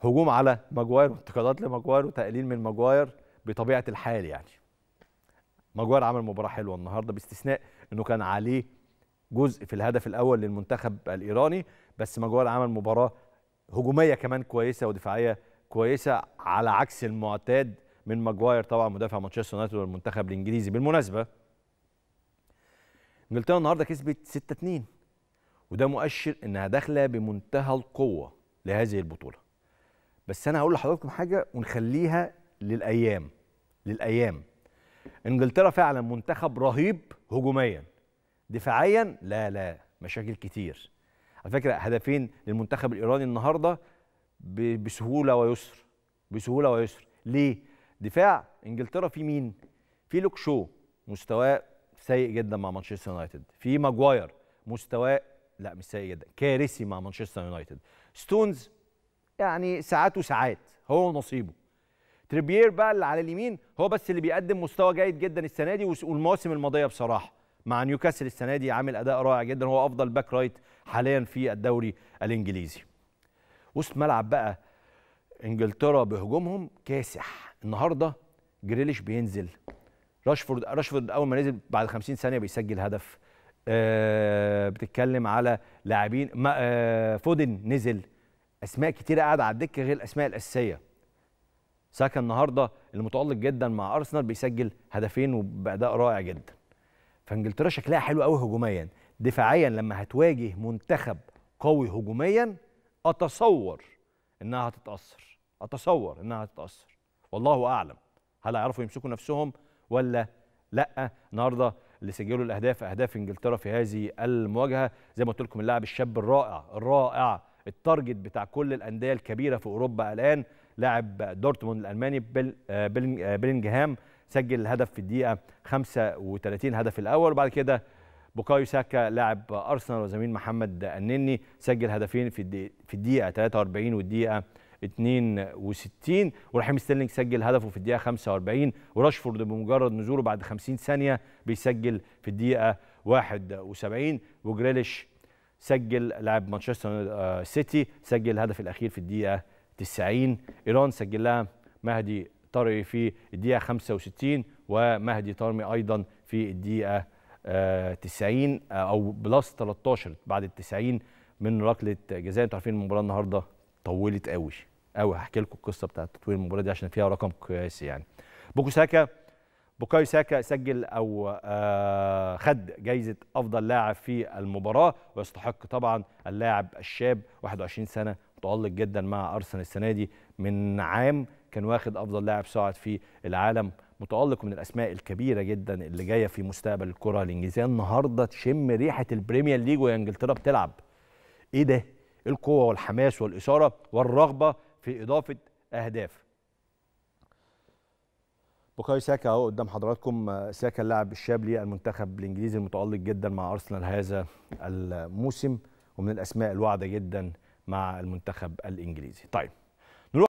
هجوم على ماجواير وانتقادات لماجواير وتقليل من ماجواير بطبيعه الحال يعني ماجواير عمل مباراه حلوه النهارده باستثناء انه كان عليه جزء في الهدف الاول للمنتخب الايراني بس ماجواير عمل مباراه هجوميه كمان كويسه ودفاعيه كويسه على عكس المعتاد من ماجواير طبعا مدافع مانشستر يونايتد والمنتخب الانجليزي بالمناسبه انجلترا النهارده كسبت 6 2 وده مؤشر انها داخله بمنتهى القوه لهذه البطوله بس انا هقول لحضراتكم حاجه ونخليها للايام للايام انجلترا فعلا منتخب رهيب هجوميا دفاعيا لا لا مشاكل كتير على فكره هدفين للمنتخب الايراني النهارده بسهوله ويسر بسهوله ويسر ليه دفاع انجلترا في مين في لوك شو مستواه سيء جدا مع مانشستر يونايتد في ماجواير مستواه لا مش سيء جدا كارثي مع مانشستر يونايتد ستونز يعني ساعات وساعات هو نصيبه تريبيير بقى اللي على اليمين هو بس اللي بيقدم مستوى جيد جدا السنه دي والمواسم الماضيه بصراحه مع نيوكاسل السنه دي عامل اداء رائع جدا هو افضل باك رايت حاليا في الدوري الانجليزي وسط ملعب بقى انجلترا بهجومهم كاسح النهارده جريليش بينزل راشفورد راشفورد اول ما نزل بعد 50 ثانيه بيسجل هدف أه بتتكلم على لاعبين أه فودن نزل اسماء كتيره قاعده على الدكه غير الاسماء الاساسيه ساكا النهارده المتالق جدا مع ارسنال بيسجل هدفين وباداء رائع جدا فانجلترا شكلها حلو قوي هجوميا دفاعيا لما هتواجه منتخب قوي هجوميا اتصور انها هتتاثر اتصور انها هتتاثر والله اعلم هل هيعرفوا يمسكوا نفسهم ولا لا النهارده اللي سجلوا الاهداف اهداف انجلترا في هذه المواجهه زي ما قلت لكم اللاعب الشاب الرائع الرائع التارجت بتاع كل الانديه الكبيره في اوروبا الان لاعب دورتموند الالماني بلينجهام آه، آه، سجل الهدف في الدقيقه 35 هدف الاول وبعد كده بوكايو ساكا لاعب ارسنال وزميل محمد النني سجل هدفين في في الدقيقه 43 والدقيقه 62 ورحيم ستيرلينج سجل هدفه في الدقيقه 45 وراشفورد بمجرد نزوله بعد 50 ثانيه بيسجل في الدقيقه 71 وجريليش سجل لاعب مانشستر سيتي سجل الهدف الاخير في الدقيقه 90 ايران سجل لها مهدي طارمي في الدقيقه 65 ومهدي طرمي ايضا في الدقيقه 90 آه، آه، او بلس 13 بعد ال 90 من ركله جزاء انتوا عارفين المباراه النهارده طولت قوي قوي هحكي لكم القصه بتاعت تطوير المباراه دي عشان فيها رقم قياسي يعني بوكو ساكا بوكاي ساكا سجل او آه، خد جايزه افضل لاعب في المباراه ويستحق طبعا اللاعب الشاب 21 سنه متالق جدا مع ارسنال السنه دي من عام كان واخد افضل لاعب صاعد في العالم متالق من الاسماء الكبيره جدا اللي جايه في مستقبل الكره الانجليزيه النهارده تشم ريحه البريمير ليج وهي انجلترا بتلعب ايه ده إيه القوه والحماس والاثاره والرغبه في اضافه اهداف بوكاي ساكا اهو قدام حضراتكم آه، ساكا اللاعب الشاب للمنتخب الانجليزي المتالق جدا مع ارسنال هذا الموسم ومن الاسماء الواعده جدا مع المنتخب الانجليزي طيب